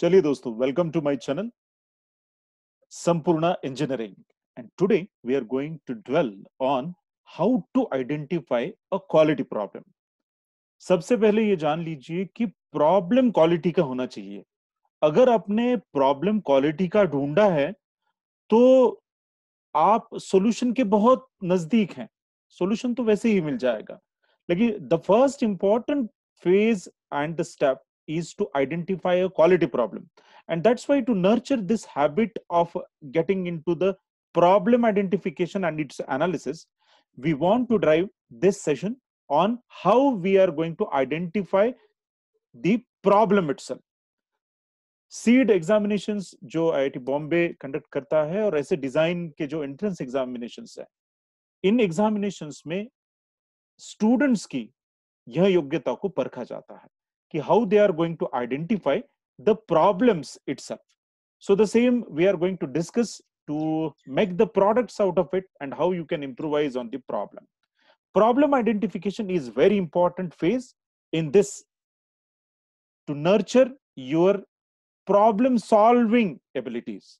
चलिए दोस्तों welcome to my channel Sampurna engineering and today we are going to dwell on how to identify a quality problem सबसे पहले ये जान लीजिए कि प्रॉब्लम क्वालिटी का होना चाहिए अगर आपने प्रॉब्लम क्वालिटी का ढूंढा है तो आप सॉल्यूशन के बहुत नजदीक हैं सॉल्यूशन तो वैसे ही मिल जाएगा लेकिन the first important phase and the step is to identify a quality problem and that's why to nurture this habit of getting into the problem identification and its analysis we want to drive this session on how we are going to identify the problem itself CEED examination जो IIT Bombay conduct करता है और ऐसे design के जो entrance examination है in examination में students की यह योग्यता को परखा जाता है ki how they are going to identify the problems itself. So the same we are going to discuss to make the products out of it and how you can improvise on the problem. Problem identification is very important phase in this to nurture your problem solving abilities.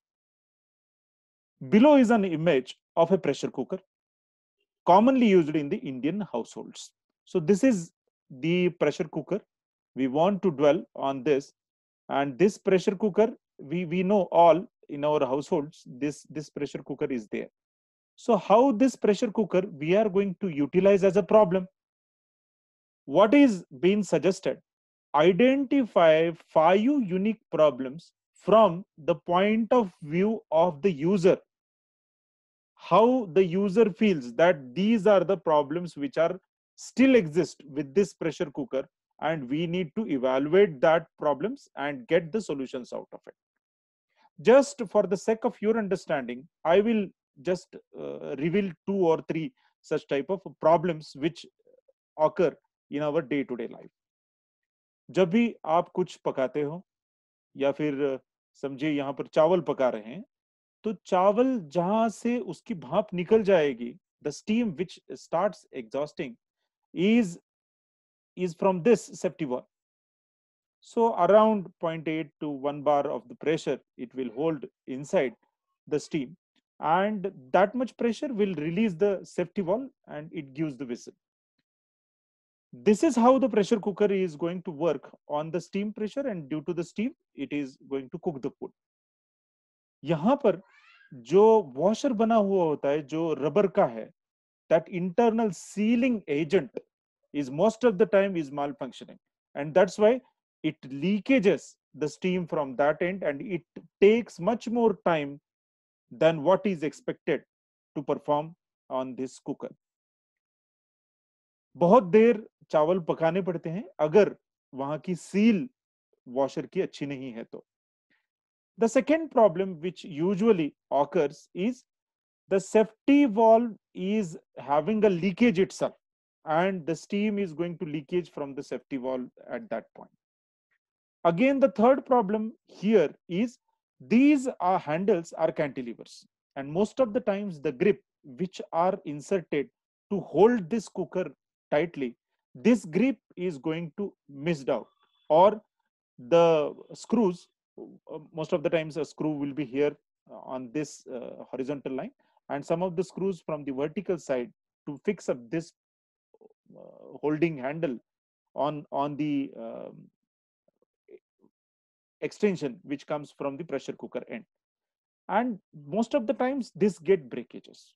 Below is an image of a pressure cooker commonly used in the Indian households. So this is the pressure cooker we want to dwell on this and this pressure cooker we we know all in our households this this pressure cooker is there so how this pressure cooker we are going to utilize as a problem what is being suggested identify five unique problems from the point of view of the user how the user feels that these are the problems which are still exist with this pressure cooker and we need to evaluate that problems and get the solutions out of it just for the sake of your understanding i will just uh, reveal two or three such type of problems which occur in our day to day life जब भी आप कुछ पकाते हो या फिर समझिए यहाँ पर चावल पका रहे हैं तो चावल जहां से उसकी भाप निकल जाएगी the steam which starts exhausting is is from this safety valve. So around 0.8 to 1 bar of the pressure it will hold inside the steam and that much pressure will release the safety valve and it gives the whistle. This is how the pressure cooker is going to work on the steam pressure and due to the steam it is going to cook the food. यहाँ पर जो washer बना हुआ होता है जो rubber का है that internal sealing agent is most of the time is malfunctioning and that's why it leakages the steam from that end and it takes much more time than what is expected to perform on this cooker बहुत देर चावल पकाने पड़ते हैं अगर वहां की seal washer की अच्छी नहीं है तो the second problem which usually occurs is the safety valve is having a leakage itself and the steam is going to leakage from the safety valve at that point. Again, the third problem here is these are uh, handles are cantilevers and most of the times the grip which are inserted to hold this cooker tightly, this grip is going to miss out or the screws, uh, most of the times a screw will be here uh, on this uh, horizontal line and some of the screws from the vertical side to fix up this uh, holding handle on on the um, extension which comes from the pressure cooker end and most of the times this get breakages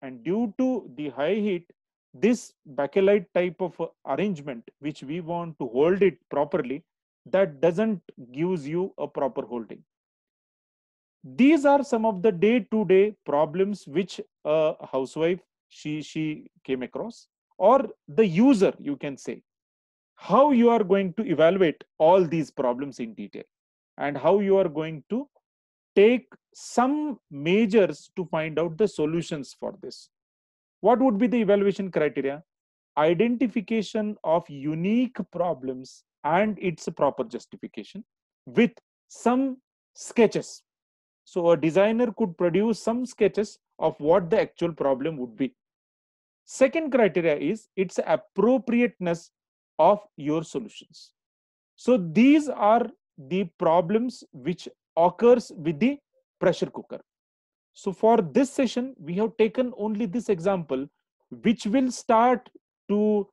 and due to the high heat this bakelite type of arrangement which we want to hold it properly that doesn't gives you a proper holding these are some of the day to day problems which a housewife she she came across or the user, you can say, how you are going to evaluate all these problems in detail and how you are going to take some measures to find out the solutions for this. What would be the evaluation criteria? Identification of unique problems and its proper justification with some sketches. So a designer could produce some sketches of what the actual problem would be Second criteria is its appropriateness of your solutions. So these are the problems which occurs with the pressure cooker. So for this session, we have taken only this example, which will start to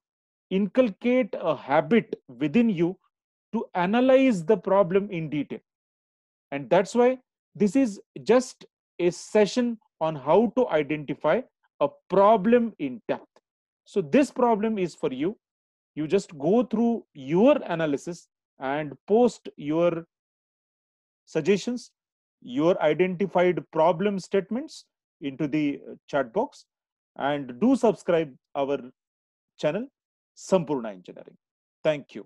inculcate a habit within you to analyze the problem in detail. And that's why this is just a session on how to identify a problem in depth. So this problem is for you. You just go through your analysis and post your suggestions, your identified problem statements into the uh, chat box and do subscribe our channel Sampurna Engineering. Thank you.